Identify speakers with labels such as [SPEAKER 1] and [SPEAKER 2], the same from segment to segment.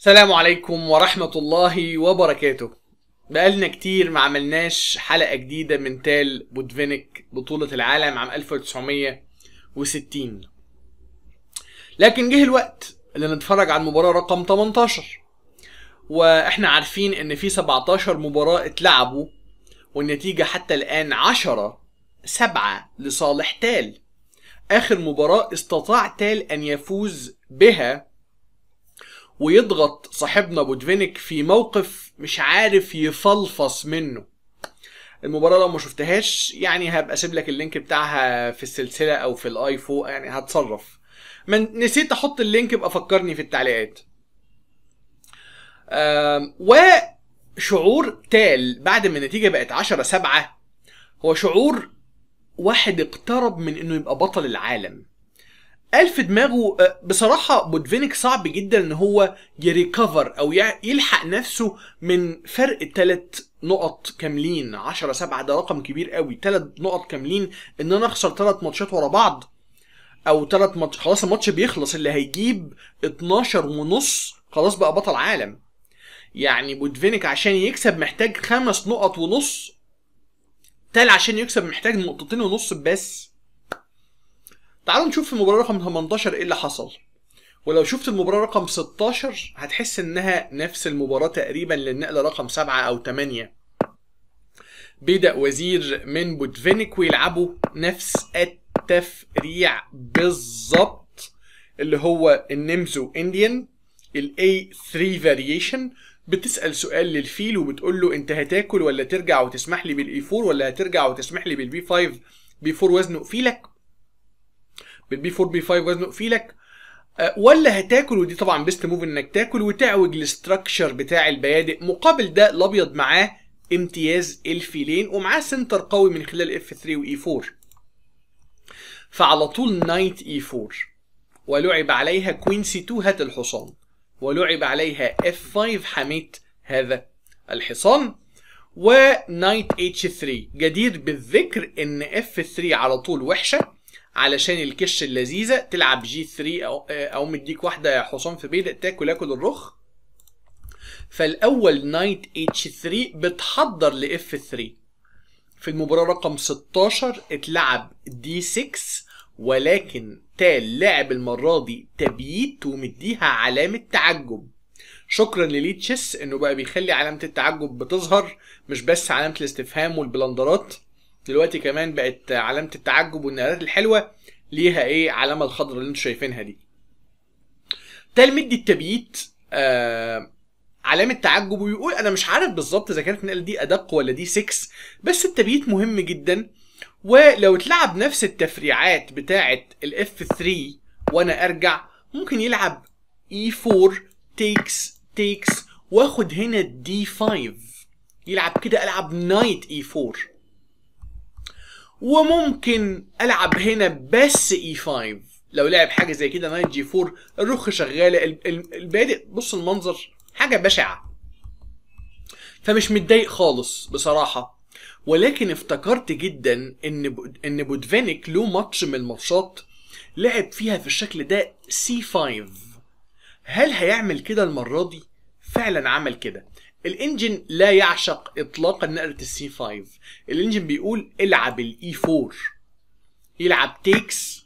[SPEAKER 1] السلام عليكم ورحمة الله وبركاته بقالنا كتير ما عملناش حلقة جديدة من تال بودفينك بطولة العالم عام 1960 لكن جه الوقت اللي نتفرج على المباراة رقم 18 واحنا عارفين ان في 17 مباراة اتلعبوا والنتيجة حتى الآن 10 7 لصالح تال آخر مباراة استطاع تال أن يفوز بها ويضغط صاحبنا بودفينيك في موقف مش عارف يفلفص منه المباراه لو ما شفتهاش يعني هبقى اسيب لك اللينك بتاعها في السلسله او في الاي فوق يعني هتصرف من نسيت احط اللينك ابقى فكرني في التعليقات وشعور تال بعد ما النتيجه بقت 10 7 هو شعور واحد اقترب من انه يبقى بطل العالم قال في دماغه آه، بصراحة بودفينك صعب جدا ان هو يريكفر او يلحق نفسه من فرق ثلاث نقط كاملين 10 7 ده رقم كبير قوي ثلاث نقط كاملين ان انا اخسر ثلاث ماتشات ورا بعض او ثلاث ماتش خلاص الماتش بيخلص اللي هيجيب 12 ونص خلاص بقى بطل عالم يعني بودفينك عشان يكسب محتاج خمس نقط ونص تال عشان يكسب محتاج نقطتين ونص بس تعالوا نشوف في المباراه رقم 18 ايه اللي حصل ولو شفت المباراه رقم 16 هتحس انها نفس المباراه تقريبا للنقله رقم 7 او 8 بدا وزير من بوتفينيك ويلعبوا نفس التفريع بالظبط اللي هو النمزو انديان الاي 3 فاريشن بتسال سؤال للفيل وبتقول له انت هتاكل ولا ترجع وتسمح لي بالاي 4 ولا هترجع وتسمح لي بالبي 5 بي 4 وزنه فيلك بالبي 4 بي 5 وزنه في لك آه، ولا هتاكل ودي طبعا بيست موف انك تاكل وتعوج الاستراكشر بتاع البيادق مقابل ده الابيض معاه امتياز الفيلين ومعاه سنتر قوي من خلال اف 3 واي 4 فعلى طول نايت اي 4 ولعب عليها كوين سي 2 هات الحصان ولعب عليها اف 5 حميت هذا الحصان ونايت اتش 3 جدير بالذكر ان اف 3 على طول وحشه علشان الكش اللذيذه تلعب جي 3 او آه، او مديك واحده حصان في بيدق تاكل اكل الرخ فالاول نايت اتش 3 بتحضر لاف 3 في المباراه رقم 16 اتلعب دي 6 ولكن تال لعب المره دي تبييت ومديها علامه تعجب شكرا لليتشس تشيس انه بقى بيخلي علامه التعجب بتظهر مش بس علامه الاستفهام والبلندرات دلوقتي كمان بقت علامه التعجب والنقلات الحلوه ليها ايه علامه الخضراء اللي انتوا شايفينها دي تلميذ التبييت آه علامة تعجب ويقول أنا مش عارف بالظبط إذا كانت النقلة دي أدق ولا دي 6 بس التبييت مهم جدا ولو اتلعب نفس التفريعات بتاعة الاف 3 وأنا أرجع ممكن يلعب اي 4 تيكس تيكس وآخد هنا دي 5 يلعب كده ألعب نايت اي 4 وممكن العب هنا بس اي e 5 لو لعب حاجه زي كده نايت جي 4 الرخ شغاله البادئ بص المنظر حاجه بشعه فمش متضايق خالص بصراحه ولكن افتكرت جدا ان ان بودفينيك له ماتش من الماتشات لعب فيها في الشكل ده سي 5 هل هيعمل كده المره دي فعلا عمل كده الانجن لا يعشق اطلاقا نقله السي 5 الانجن بيقول العب الاي 4 e يلعب تيكس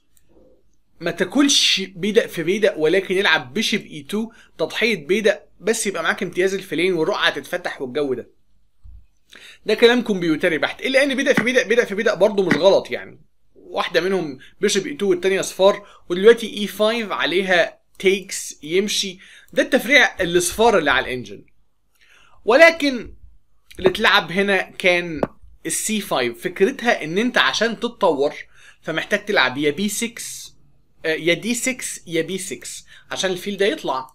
[SPEAKER 1] ما تاكلش بيدق في بيدق ولكن يلعب بشب اي e 2 تضحيه بيدق بس يبقى معاك امتياز الفلين والرقعه تتفتح والجو ده ده كلام كمبيوتري بحت الا ان بيدق في بيدق بيدق في بيدق برضه مش غلط يعني واحده منهم بيشب اي e 2 والثانيه صفار ودلوقتي اي 5 عليها تيكس يمشي ده التفريع الصفار اللي على الانجن ولكن اللي اتلعب هنا كان السي 5 فكرتها ان انت عشان تتطور فمحتاج تلعب يا بي 6 آه، يا دي 6 يا بي 6 عشان الفيل ده يطلع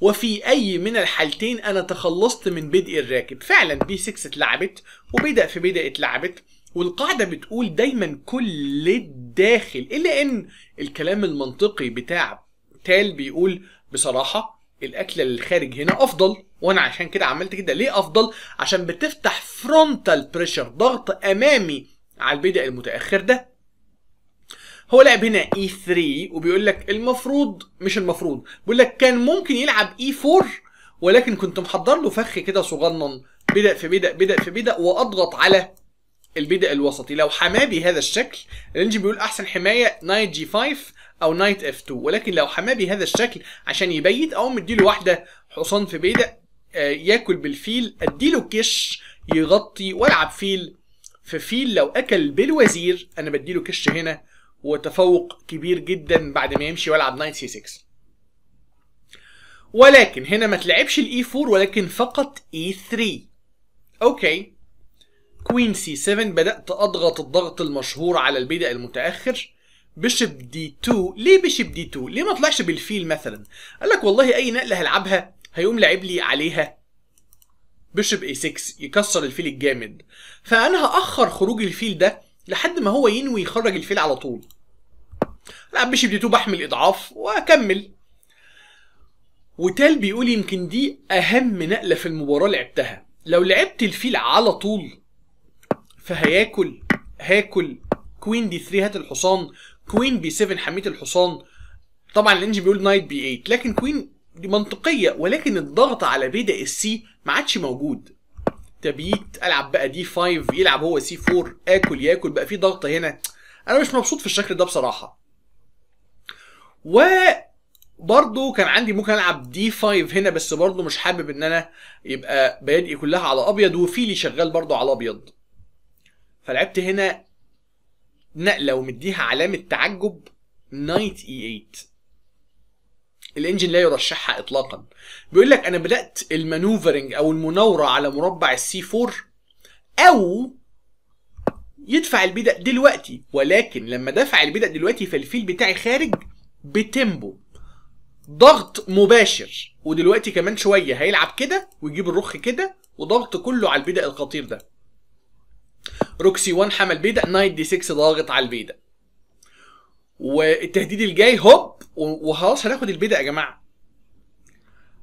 [SPEAKER 1] وفي اي من الحالتين انا تخلصت من بدء الراكب فعلا بي 6 اتلعبت وبدأ في بدأ اتلعبت والقاعده بتقول دايما كل الداخل الا ان الكلام المنطقي بتاع تال بيقول بصراحه الاكله اللي خارج هنا افضل وانا عشان كده عملت كده ليه افضل عشان بتفتح فرونتال بريشر ضغط امامي على البدء المتاخر ده هو لعب هنا E3 وبيقول لك المفروض مش المفروض بيقول لك كان ممكن يلعب E4 ولكن كنت محضر له فخ كده صغنن بدأ في بدأ بدأ في بدأ واضغط على البدأ الوسطي لو حماه بهذا الشكل الانجي بيقول احسن حمايه نايت جي 5 او نايت اف 2 ولكن لو حماه بهذا الشكل عشان يبيت او مديله واحده حصان في بيدق آه، ياكل بالفيل اديله كش يغطي والعب فيل في فيل لو اكل بالوزير انا بديله كش هنا وتفوق كبير جدا بعد ما يمشي والعب نايت سي 6 ولكن هنا ما تلعبش الاي 4 e ولكن فقط اي e 3 اوكي كوين سي 7 بدات اضغط الضغط المشهور على البيدق المتاخر بشب دي 2 ليه بشب دي 2 ليه ما طلعش بالفيل مثلا قال لك والله اي نقله هلعبها هيقوم لاعب لي عليها بشب اي 6 يكسر الفيل الجامد فانا هاخر خروج الفيل ده لحد ما هو ينوي يخرج الفيل على طول العب بشب دي 2 بحمل اضعاف واكمل وتال بيقول يمكن دي اهم نقله في المباراه لعبتها لو لعبت الفيل على طول فهياكل هاكل كوين دي 3 هات الحصان كوين بي 7 حميه الحصان طبعا الانجن بيقول نايت بي 8 لكن كوين دي منطقيه ولكن الضغط على بيدا اس سي ما عادش موجود تبيت العب بقى دي 5 يلعب هو سي 4 اكل ياكل بقى في ضغط هنا انا مش مبسوط في الشكل ده بصراحه و برضه كان عندي ممكن العب دي 5 هنا بس برضه مش حابب ان انا يبقى بادئي كلها على ابيض وفيلي شغال برضه على ابيض فلعبت هنا نقله ومديها علامه تعجب 98 الانجن لا يرشحها اطلاقا بيقول لك انا بدات المانوفرنج او المناوره على مربع السي 4 او يدفع البدء دلوقتي ولكن لما دفع البدء دلوقتي فالفيل بتاعي خارج بتيمبو ضغط مباشر ودلوقتي كمان شويه هيلعب كده ويجيب الرخ كده وضغط كله على البدء الخطير ده روكسي 1 حمل بيدق نايت دي 6 ضاغط على البيدق والتهديد الجاي هوب وخلاص هناخد البيدق يا جماعه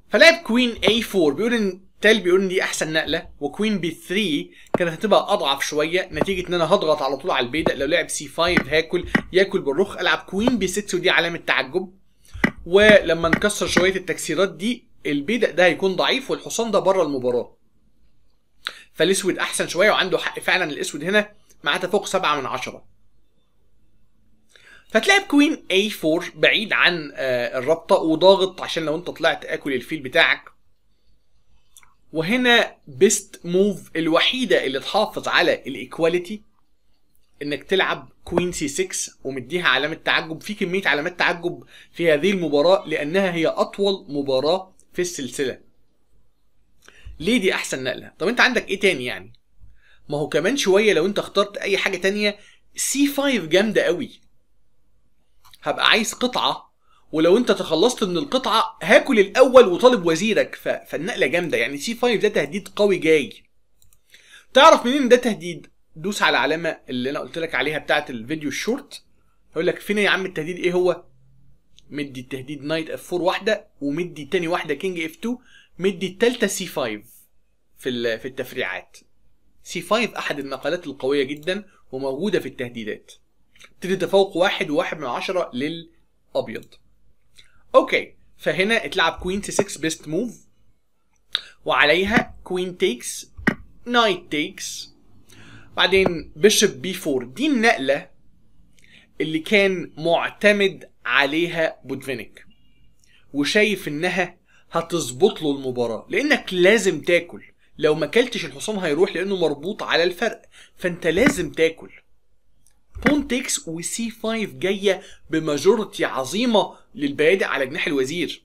[SPEAKER 1] فلعب كوين اي 4 بيقول ان تال بيقول ان دي احسن نقله وكوين بي 3 كانت هتبقى اضعف شويه نتيجه ان انا هضغط على طول على البيدق لو لعب سي 5 هاكل ياكل بالرخ العب كوين بي 6 ودي علامه تعجب ولما نكسر شويه التكسيرات دي البيدق ده هيكون ضعيف والحصان ده بره المباراه فالاسود احسن شويه وعنده حق فعلا الاسود هنا معاه تفوق 7 من عشره. فتلاعب كوين اي 4 بعيد عن آه، الرابطه وضاغط عشان لو انت طلعت اكل الفيل بتاعك وهنا بيست موف الوحيده اللي تحافظ على الايكواليتي انك تلعب كوين سي 6 ومديها علامه تعجب في كميه علامات تعجب في هذه المباراه لانها هي اطول مباراه في السلسله ليه دي احسن نقله طب انت عندك ايه تاني يعني ما هو كمان شويه لو انت اخترت اي حاجه تانية سي 5 جامده قوي هبقى عايز قطعه ولو انت تخلصت من القطعه هاكل الاول وطالب وزيرك ف... فالنقله جامده يعني سي 5 ده تهديد قوي جاي تعرف منين ده تهديد دوس على العلامه اللي انا قلت لك عليها بتاعه الفيديو الشورت هيقول لك فين يا عم التهديد ايه هو مدي التهديد نايت اف 4 واحده ومدي تاني واحده كينج اف 2 مدي التالتة سي 5 في في التفريعات سي 5 احد النقلات القوية جدا وموجودة في التهديدات تدي تفوق واحد وواحد من عشرة للأبيض اوكي فهنا اتلعب كوين سي 6 بيست موف وعليها كوين تيكس نايت تيكس بعدين بيشب بي 4 دي النقلة اللي كان معتمد عليها بودفينيك وشايف انها هتظبط له المباراه لانك لازم تاكل لو ما اكلتش الحصان هيروح لانه مربوط على الفرق فانت لازم تاكل بون تيكس وسي 5 جايه بماجورتي عظيمه للبادئ على جناح الوزير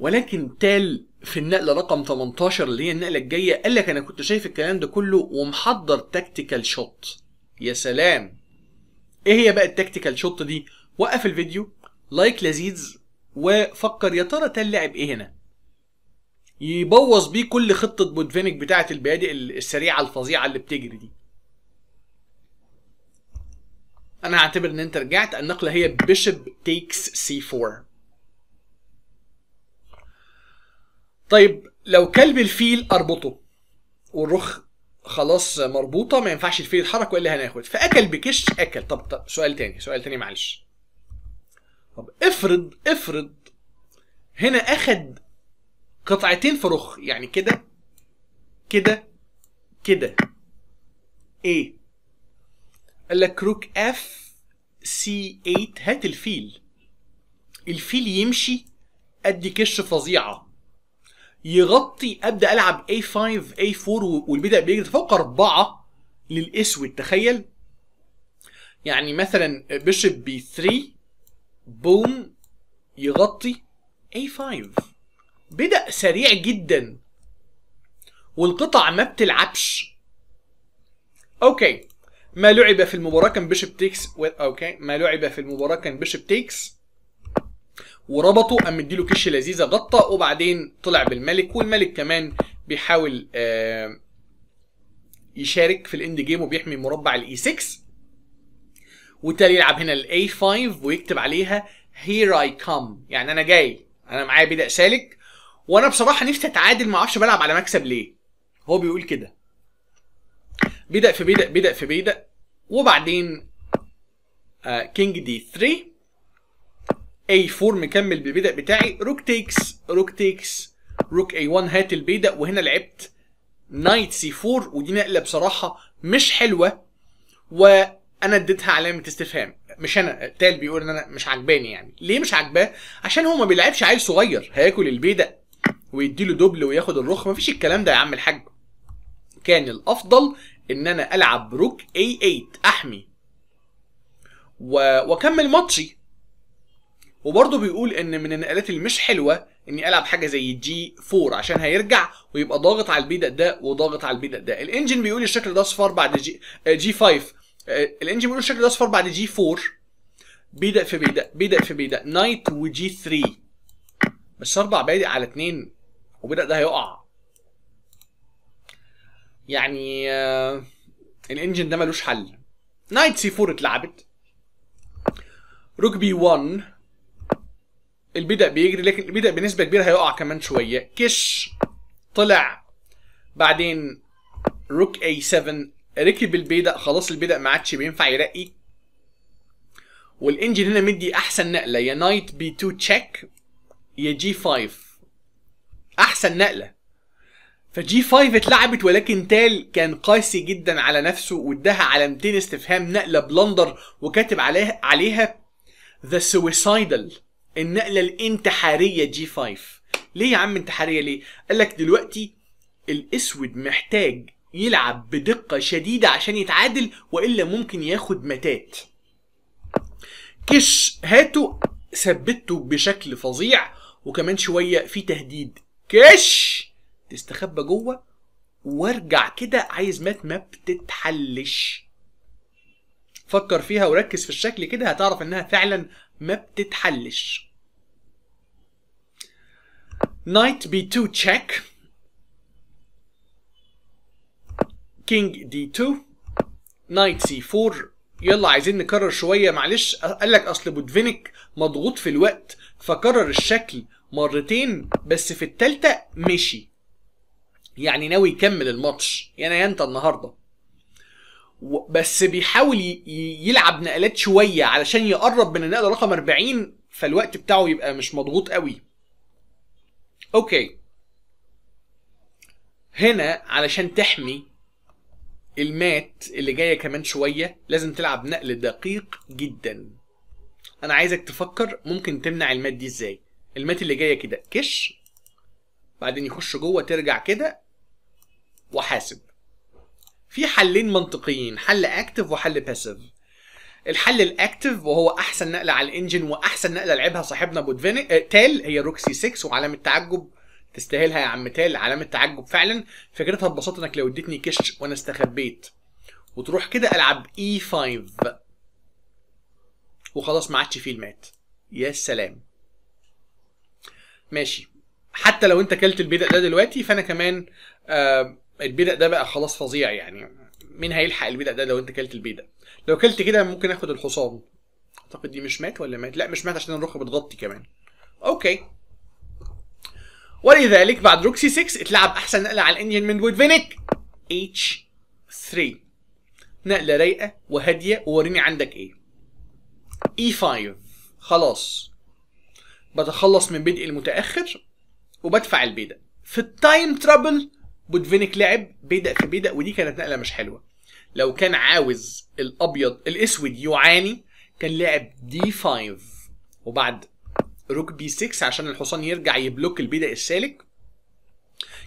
[SPEAKER 1] ولكن تال في النقله رقم 18 اللي هي النقله الجايه قال لك انا كنت شايف الكلام ده كله ومحضر تكتيكال شوت يا سلام ايه هي بقى التكتيكال شوت دي وقف الفيديو لايك لذيذ وفكر يا ترى لعب ايه هنا يبوظ بيه كل خطه بودفينيك بتاعه البادئ السريعه الفظيعه اللي بتجري دي انا هعتبر ان انت رجعت النقله هي بيشب تيكس سي 4 طيب لو كلب الفيل اربطه والرخ خلاص مربوطه ما ينفعش الفيل يتحرك والا هناخد فاكل بكش اكل طب, طب سؤال تاني سؤال تاني معلش طب افرض افرض هنا اخد قطعتين في يعني كده كده كده ايه قال لك روك اف سي 8 هات الفيل الفيل يمشي ادي كش فظيعه يغطي ابدا العب a 5 a 4 والبدا بيجري فوق اربعه للاسود تخيل يعني مثلا بيشب بي 3 بوم يغطي A5 بدأ سريع جدا والقطع ما بتلعبش اوكي ما لعب في المباراة كان بيشب تيكس و... اوكي ما لعب في المباراة كان بيشب تيكس وربطه قام مديله كش لذيذة غطى وبعدين طلع بالملك والملك كمان بيحاول آه يشارك في الاند جيم وبيحمي مربع الاي 6 e وبالتالي يلعب هنا الاي 5 ويكتب عليها هير اي كام يعني انا جاي انا معايا بدأ سالك وانا بصراحه نفسي اتعادل ما اعرفش بلعب على مكسب ليه هو بيقول كده بدأ في بدأ بدأ في بدأ وبعدين كينج دي 3 اي 4 مكمل بالبدأ بتاعي روك تيكس روك تيكس روك اي 1 هات البيدا وهنا لعبت نايت سي 4 ودي نقله بصراحه مش حلوه و انا اديتها علامه استفهام مش انا تال بيقول ان انا مش عجباني يعني ليه مش عجباه عشان هو ما بيلعبش عيل صغير هياكل البيدق ويديله دبل وياخد الرخ مفيش الكلام ده يا عم الحاج كان الافضل ان انا العب روك اي 8 احمي و... واكمل ماتشي وبرضه بيقول ان من النقلات اللي مش حلوه اني العب حاجه زي جي 4 عشان هيرجع ويبقى ضاغط على البيدق ده وضاغط على البيدق ده الانجن بيقول الشكل ده اصفار بعد جي, جي 5 الانجن بيقول الشكل ده اصفر بعد جي 4 بيدق في بيدق بيدق في بيدق نايت وجي 3 بس اربع بادئ على اتنين وبدأ ده هيقع يعني آه، الانجن ده ملوش حل نايت سي 4 اتلعبت روك بي 1 البدأ بيجري لكن البدأ بنسبة كبيرة هيقع كمان شوية كش طلع بعدين روك اي 7 ركب البيدق خلاص البيدق ما عادش بينفع يرقي والانجن هنا مدي احسن نقله يا نايت بي 2 تشيك يا جي 5 احسن نقله فجي 5 اتلعبت ولكن تال كان قاسي جدا على نفسه واداها علامتين استفهام نقله بلندر وكاتب عليها عليها ذا سويسايدل النقله الانتحاريه جي 5 ليه يا عم انتحاريه ليه قال لك دلوقتي الاسود محتاج يلعب بدقة شديدة عشان يتعادل وإلا ممكن ياخد متات كش هاتو ثبته بشكل فظيع وكمان شوية في تهديد كش تستخبى جوه وارجع كده عايز مات ما بتتحلش فكر فيها وركز في الشكل كده هتعرف انها فعلا ما بتتحلش نايت بي 2 تشيك كينج دي 2 نايت سي 4 يلا عايزين نكرر شويه معلش قال لك اصل بودفينك مضغوط في الوقت فكرر الشكل مرتين بس في الثالثه مشي يعني ناوي يكمل الماتش يعني انت النهارده بس بيحاول يلعب نقلات شويه علشان يقرب من النقله رقم 40 فالوقت بتاعه يبقى مش مضغوط قوي اوكي هنا علشان تحمي المات اللي جايه كمان شويه لازم تلعب نقل دقيق جدا انا عايزك تفكر ممكن تمنع المات دي ازاي المات اللي جايه كده كش بعدين يخش جوه ترجع كده وحاسب في حلين منطقيين حل اكتف وحل باسيف الحل الاكتف وهو احسن نقله على الانجن واحسن نقله لعبها صاحبنا بودفيني آه، تال هي روكسي 6 وعلامه تعجب تستاهلها يا عم تال علامه تعجب فعلا فكرتها ببساطه انك لو اديتني كش وانا استخبيت وتروح كده العب اي e 5 وخلاص ما عادش فيه المات يا سلام ماشي حتى لو انت كلت البيدق ده دلوقتي فانا كمان آه البدء ده بقى خلاص فظيع يعني مين هيلحق البدء ده لو انت كلت البيدق لو كلت كده ممكن اخد الحصان اعتقد دي مش مات ولا مات لا مش مات عشان الرخه بتغطي كمان اوكي ولذلك بعد روكسي 6 اتلعب احسن نقله على الانجن من ويدفينيك اتش 3 نقله رايقه وهاديه ووريني عندك ايه اي e 5 خلاص بتخلص من بدء المتاخر وبدفع البيدا في التايم ترابل بودفينيك لعب بيدا في بيدا ودي كانت نقله مش حلوه لو كان عاوز الابيض الاسود يعاني كان لعب دي 5 وبعد روك بي 6 عشان الحصان يرجع يبلوك البيدق السالك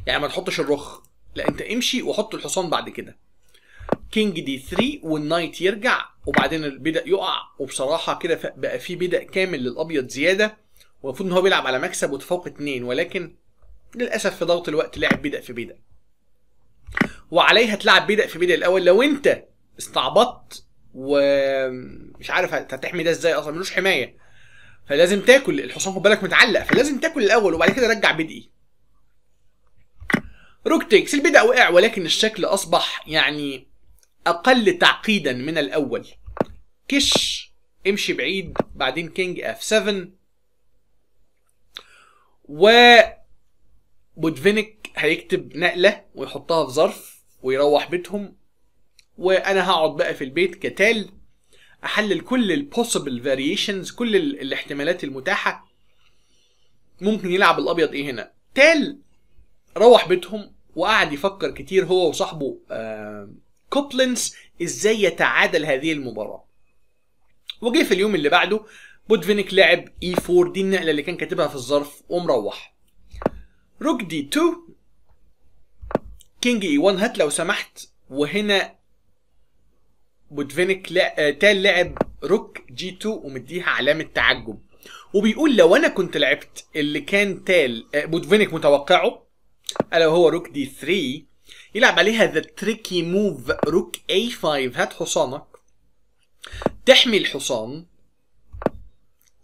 [SPEAKER 1] يعني ما تحطش الرخ لا انت امشي وحط الحصان بعد كده كينج دي 3 والنايت يرجع وبعدين البدأ يقع وبصراحه كده بقى في بدأ كامل للابيض زياده والمفروض ان هو بيلعب على مكسب وتفوق اتنين ولكن للاسف في ضغط الوقت لعب بدأ في بدأ وعليها تلعب بدأ في بدأ الاول لو انت استعبطت ومش عارف هتحمي ده ازاي اصلا ملوش حمايه فلازم تاكل الحصان خد بالك متعلق فلازم تاكل الاول وبعد كده رجع بدقي تيكس البدء وقع ولكن الشكل أصبح يعني أقل تعقيدا من الأول كش امشي بعيد بعدين كينج اف 7 و بودفينك هيكتب نقلة ويحطها في ظرف ويروح بيتهم وأنا هقعد بقى في البيت كتال احلل كل البوسيبل فاريشنز كل الاحتمالات المتاحه ممكن يلعب الابيض ايه هنا تال روح بيتهم وقعد يفكر كتير هو وصاحبه كوبلنس ازاي يتعادل هذه المباراه وجه في اليوم اللي بعده بودفينيك لعب اي e 4 دي النقله اللي كان كاتبها في الظرف ومروح روك دي 2 كينج اي e 1 هات لو سمحت وهنا بوتفينك آه، تال لعب روك جي 2 ومديها علامة تعجب وبيقول لو انا كنت لعبت اللي كان تال بوتفينك آه، متوقعه الا وهو روك دي 3 يلعب عليها ذا تريكي موف روك اي 5 هات حصانك تحمي الحصان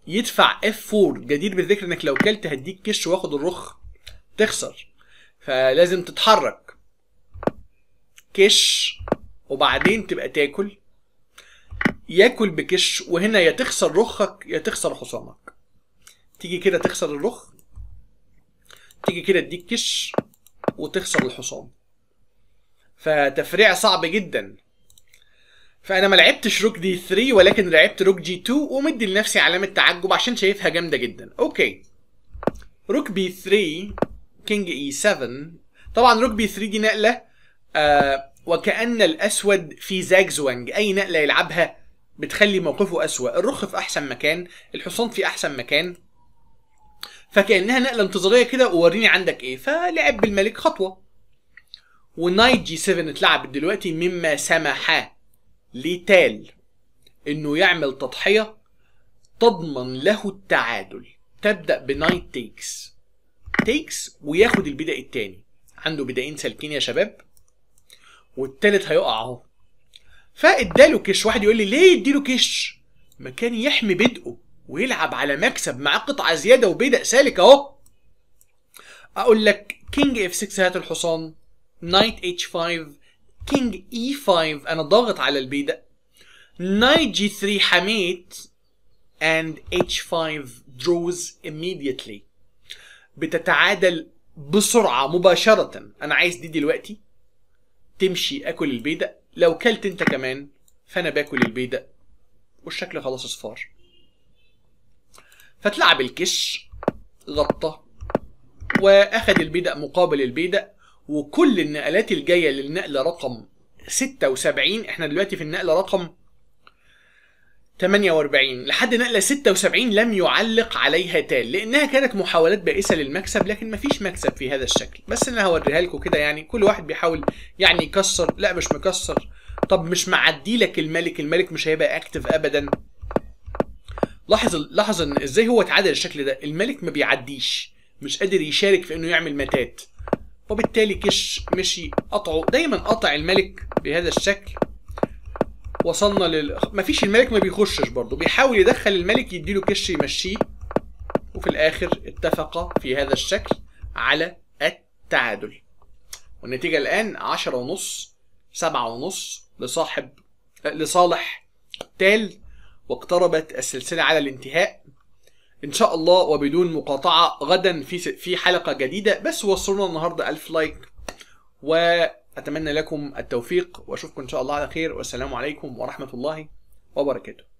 [SPEAKER 1] يدفع اف 4 جدير بالذكر انك لو كلت هديك كش واخد الرخ تخسر فلازم تتحرك كش وبعدين تبقى تاكل ياكل بكش وهنا يا تخسر رخك يا تخسر حصانك تيجي كده تخسر الرخ تيجي كده تديك كش وتخسر الحصان فتفريع صعب جدا فانا ما لعبتش روك دي 3 ولكن لعبت روك جي 2 ومدي لنفسي علامه تعجب عشان شايفها جامده جدا اوكي روك بي 3 كينج اي 7 طبعا روك بي 3 دي نقله آه وكأن الأسود في زاجزوانج أي نقلة يلعبها بتخلي موقفه أسوأ الرخ في أحسن مكان الحصان في أحسن مكان فكأنها نقلة انتظارية كده ووريني عندك إيه فلعب بالملك خطوة ونايت جي 7 اتلعبت دلوقتي مما سمح لتال انه يعمل تضحية تضمن له التعادل تبدأ بنايت تيكس تيكس وياخد البدأ التاني عنده بدائين سالكين يا شباب والتالت هيقع اهو فاداله كش واحد يقول لي ليه يديله كش مكان يحمي بدقه ويلعب على مكسب معاه قطعه زياده وبدأ سالك اهو اقول لك كينج اف 6 هات الحصان نايت اتش 5 كينج اي 5 انا ضاغط على البيدق نايت جي 3 حميت اند h5 دروز immediately بتتعادل بسرعة مباشرة أنا عايز دي دلوقتي تمشي اكل البيدق لو كلت انت كمان فانا باكل البيدق والشكل خلاص اصفار فتلعب الكش غطى واخد البيدق مقابل البيدق وكل النقلات الجايه للنقله رقم 76 احنا دلوقتي في النقله رقم 48 لحد نقلة 76 لم يعلق عليها تال لأنها كانت محاولات بائسة للمكسب لكن مفيش مكسب في هذا الشكل بس أنا هوريها لكم كده يعني كل واحد بيحاول يعني يكسر لا مش مكسر طب مش معدي لك الملك الملك مش هيبقى اكتف أبدا لاحظ لاحظ ان ازاي هو اتعدل الشكل ده الملك ما بيعديش مش قادر يشارك في انه يعمل متات وبالتالي كش مشي قطعه دايما قطع الملك بهذا الشكل وصلنا لل مفيش الملك ما بيخشش برضه بيحاول يدخل الملك يديله كش يمشيه وفي الاخر اتفق في هذا الشكل على التعادل والنتيجه الان 10 ونص 7 ونص لصاحب لصالح تال واقتربت السلسله على الانتهاء ان شاء الله وبدون مقاطعه غدا في في حلقه جديده بس وصلنا النهارده 1000 لايك و أتمنى لكم التوفيق وأشوفكم إن شاء الله على خير والسلام عليكم ورحمة الله وبركاته